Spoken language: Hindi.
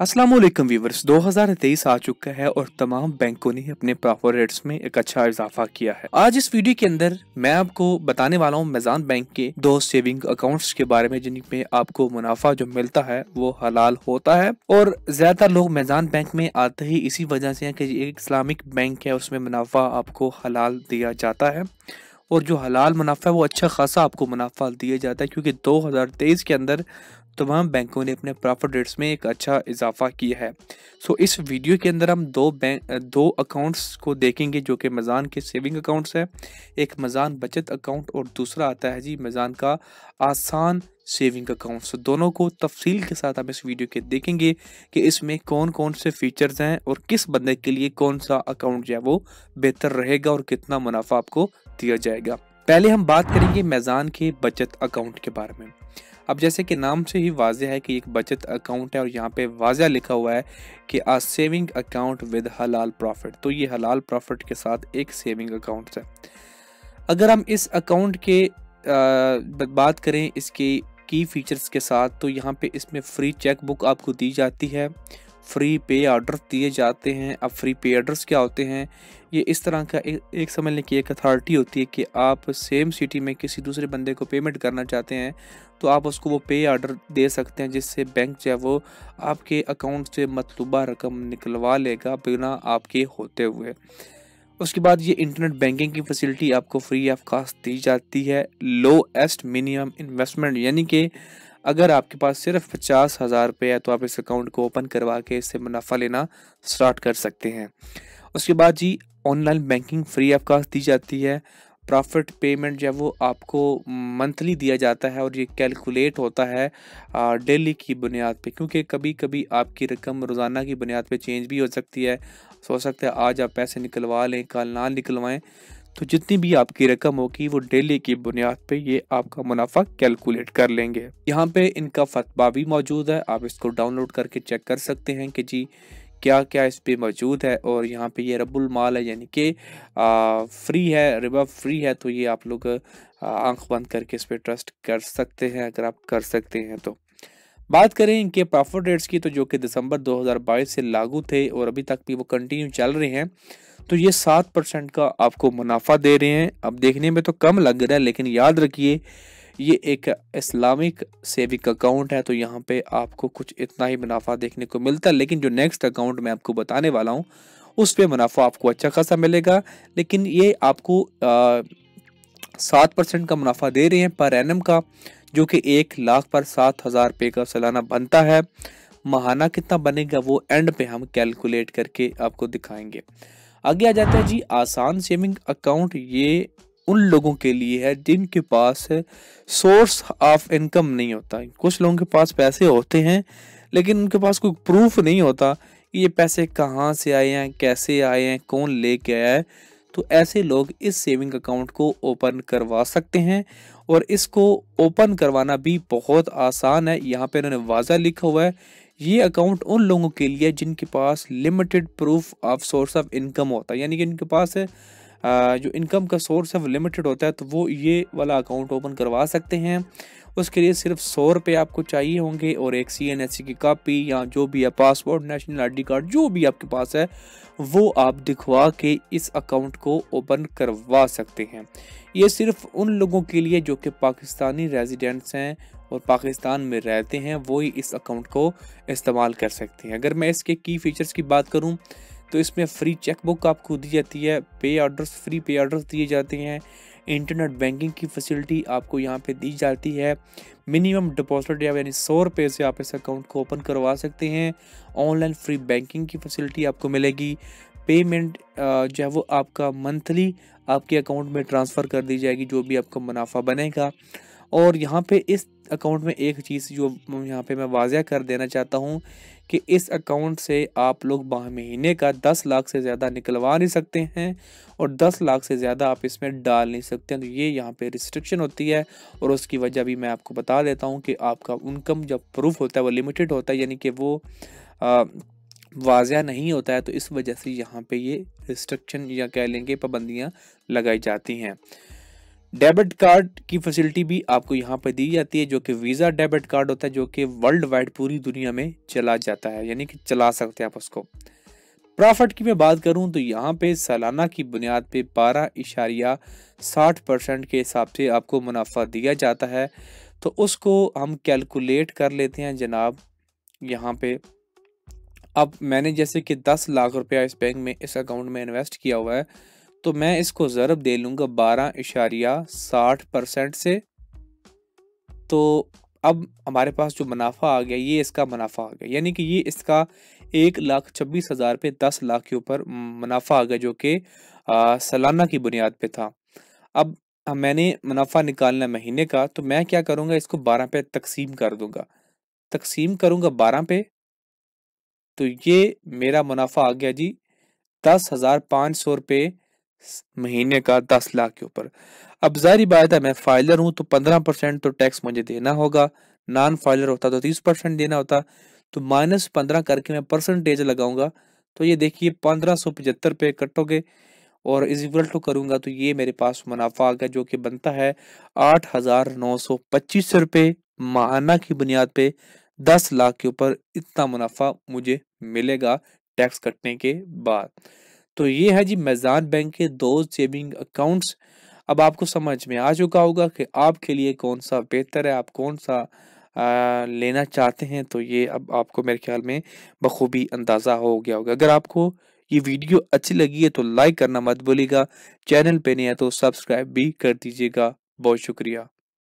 असलम वीवर्स 2023 आ चुका है और तमाम बैंकों ने अपने प्रॉपर रेट्स में एक अच्छा इजाफा किया है आज इस वीडियो के अंदर मैं आपको बताने वाला हूँ मैजान बैंक के दो सेविंग अकाउंट्स के बारे में जिनमें आपको मुनाफा जो मिलता है वो हलाल होता है और ज्यादातर लोग मैजान बैंक में आते ही इसी वजह से है कि एक इस्लामिक बैंक है उसमें मुनाफा आपको हलाल दिया जाता है और जो हलाल मुनाफा है वो अच्छा खासा आपको मुनाफा दिया जाता है क्योंकि 2023 के अंदर तमाम बैंकों ने अपने प्रॉफिट रेट्स में एक अच्छा इजाफा किया है सो इस वीडियो के अंदर हम दो बैंक दो अकाउंट्स को देखेंगे जो कि मजान के सेविंग अकाउंट्स हैं एक मजान बचत अकाउंट और दूसरा आता है जी मजान का आसान सेविंग अकाउंट्स दोनों को तफसील के साथ हम इस वीडियो के देखेंगे कि इसमें कौन कौन से फीचर्स हैं और किस बंदे के लिए कौन सा अकाउंट जो है वो बेहतर रहेगा और कितना मुनाफा आपको दिया जाएगा पहले हम बात करेंगे मैजान के बचत अकाउंट के बारे में अब जैसे कि नाम से ही वाजह है कि एक बचत अकाउंट है और यहाँ पे वाजह लिखा हुआ है कि आ सेविंग अकाउंट विद हलाल प्रॉफिट तो ये हलाल प्रॉफिट के साथ एक सेविंग अकाउंट है अगर हम इस अकाउंट के आ, बात करें इसके की फीचर्स के साथ तो यहाँ पे इसमें फ्री चेक बुक आपको दी जाती है फ्री पे ऑर्डर दिए जाते हैं अब फ्री पे ऑर्डर्स क्या होते हैं ये इस तरह का ए, एक समझ लें कि एक अथॉरिटी होती है कि आप सेम सिटी में किसी दूसरे बंदे को पेमेंट करना चाहते हैं तो आप उसको वो पे ऑर्डर दे सकते हैं जिससे बैंक जो है वो आपके अकाउंट से मतलूबा रकम निकलवा लेगा बिना आपके होते हुए उसके बाद ये इंटरनेट बैंकिंग की फैसिलिटी आपको फ्री ऑफ कास्ट दी जाती है लोएस्ट मिनिमम इन्वेस्टमेंट यानी कि अगर आपके पास सिर्फ पचास हज़ार रुपये है तो आप इस अकाउंट को ओपन करवा के इससे मुनाफा लेना स्टार्ट कर सकते हैं उसके बाद जी online banking free of cost दी जाती है प्रॉफिट पेमेंट जो है वो आपको मंथली दिया जाता है और ये कैलकुलेट होता है डेली की बुनियाद पे क्योंकि कभी कभी आपकी रकम रोज़ाना की बुनियाद पे चेंज भी हो सकती है सो सकता है आज आप पैसे निकलवा लें कल ना निकलवाएं तो जितनी भी आपकी रकम होगी वो डेली की बुनियाद पे ये आपका मुनाफा कैलकुलेट कर लेंगे यहाँ पे इनका फतवा भी मौजूद है आप इसको डाउनलोड करके चेक कर सकते हैं कि जी क्या क्या इस पर मौजूद है और यहाँ पे ये रबुल माल है यानी कि फ्री है रिबा फ्री है तो ये आप लोग आंख बंद करके इस पर ट्रस्ट कर सकते हैं अगर आप कर सकते हैं तो बात करें इनके प्रॉफिट रेट्स की तो जो कि दिसंबर 2022 से लागू थे और अभी तक भी वो कंटिन्यू चल रहे हैं तो ये सात परसेंट का आपको मुनाफा दे रहे हैं अब देखने में तो कम लग रहा है लेकिन याद रखिए ये एक इस्लामिक सेविंग अकाउंट है तो यहाँ पे आपको कुछ इतना ही मुनाफा देखने को मिलता है लेकिन जो नेक्स्ट अकाउंट मैं आपको बताने वाला हूँ उस पर मुनाफा आपको अच्छा खासा मिलेगा लेकिन ये आपको सात परसेंट का मुनाफा दे रहे हैं पर एनम का जो कि एक लाख पर सात हज़ार रुपये का सालाना बनता है महाना कितना बनेगा वो एंड पे हम कैलकुलेट करके आपको दिखाएंगे आगे आ जाता है जी आसान सेविंग अकाउंट ये उन लोगों के लिए है जिनके पास सोर्स ऑफ इनकम नहीं होता कुछ लोगों के पास पैसे होते हैं लेकिन उनके पास कोई प्रूफ नहीं होता कि ये पैसे कहाँ से आए हैं कैसे आए हैं कौन ले के आया है तो ऐसे लोग इस सेविंग अकाउंट को ओपन करवा सकते हैं और इसको ओपन करवाना भी बहुत आसान है यहाँ पे इन्होंने वाजा लिखा हुआ है ये अकाउंट उन लोगों के लिए जिनके पास limited proof of source of income होता है यानी कि इनके पास जो इनकम का सोर्स है वो लिमिटेड होता है तो वो ये वाला अकाउंट ओपन करवा सकते हैं उसके लिए सिर्फ सौ रुपये आपको चाहिए होंगे और एक सी एन एस सी की कापी या जो भी है पासपोर्ट नेशनल डी कार्ड जो भी आपके पास है वो आप दिखवा के इस अकाउंट को ओपन करवा सकते हैं ये सिर्फ उन लोगों के लिए जो कि पाकिस्तानी रेजिडेंट्स हैं और पाकिस्तान में रहते हैं वही इस अकाउंट को इस्तेमाल कर सकते हैं अगर मैं इसके की फीचर्स की बात करूँ तो इसमें फ्री चेकबुक आपको दी जाती है पे ऑर्डर्स फ्री पे ऑर्डर्स दिए जाते हैं इंटरनेट बैंकिंग की फैसिलिटी आपको यहाँ पे दी जाती है मिनिमम डिपॉजिट या यानी सौ रुपये से आप इस अकाउंट को ओपन करवा सकते हैं ऑनलाइन फ्री बैंकिंग की फैसिलिटी आपको मिलेगी पेमेंट जो है वो आपका मंथली आपके अकाउंट में ट्रांसफ़र कर दी जाएगी जो भी आपका मुनाफा बनेगा और यहाँ पे इस अकाउंट में एक चीज़ जो यहाँ पे मैं वाजिया कर देना चाहता हूँ कि इस अकाउंट से आप लोग बाह महीने का दस लाख से ज़्यादा निकलवा नहीं सकते हैं और दस लाख से ज़्यादा आप इसमें डाल नहीं सकते हैं तो ये यहाँ पे रिस्ट्रिक्शन होती है और उसकी वजह भी मैं आपको बता देता हूँ कि आपका इनकम जब प्रूफ होता है वो लिमिटेड होता है यानी कि वो आ, वाजिया नहीं होता है तो इस वजह से यहाँ पर ये रिस्ट्रिक्शन या कह लेंगे पाबंदियाँ लगाई जाती हैं डेबिट कार्ड की फैसिलिटी भी आपको यहाँ पर दी जाती है जो कि वीज़ा डेबिट कार्ड होता है जो कि वर्ल्ड वाइड पूरी दुनिया में चला जाता है यानी कि चला सकते हैं आप उसको प्रॉफिट की मैं बात करूँ तो यहाँ पे सालाना की बुनियाद पे बारह इशारिया साठ परसेंट के हिसाब से आपको मुनाफा दिया जाता है तो उसको हम कैलकुलेट कर लेते हैं जनाब यहाँ पे अब मैंने जैसे कि दस लाख रुपया इस बैंक में इस अकाउंट में इन्वेस्ट किया हुआ है तो मैं इसको ज़रब दे लूँगा बारह इशारिया साठ परसेंट से तो अब हमारे पास जो मुनाफा आ गया ये इसका मुनाफा आ गया यानी कि ये इसका एक लाख छब्बीस हज़ार पे दस लाख के ऊपर मुनाफा आ गया जो कि सालाना की बुनियाद पे था अब मैंने मुनाफा निकालना महीने का तो मैं क्या करूँगा इसको बारह पे तकसीम कर दूँगा तकसीम करूँगा बारह पे तो ये मेरा मुनाफा आ गया जी दस हज़ार पाँच सौ रुपये महीने का दस लाख के ऊपर अब जारी बात है मैं फाइलर हूँ तो पंद्रह परसेंट तो टैक्स मुझे देना होगा नॉन फाइलर होता तो तीस परसेंट देना होता तो माइनस पंद्रह करके मैं परसेंटेज लगाऊंगा तो ये देखिए पंद्रह सौ पचहत्तर पे कटोगे और इज इक्वल टू करूंगा तो ये मेरे पास मुनाफा आ गया जो कि बनता है आठ हज़ार नौ सौ पच्चीस रुपये माहाना की बुनियाद पे दस लाख के ऊपर इतना मुनाफा मुझे मिलेगा टैक्स कटने के बाद तो ये है जी मैजान बैंक के दो सेविंग अकाउंट्स अब आपको समझ में आ चुका होगा कि आपके लिए कौन सा बेहतर है आप कौन सा आ, लेना चाहते हैं तो ये अब आपको मेरे ख्याल में बखूबी अंदाज़ा हो गया होगा अगर आपको ये वीडियो अच्छी लगी है तो लाइक करना मत भूलिएगा चैनल पे नहीं है तो सब्सक्राइब भी कर दीजिएगा बहुत शुक्रिया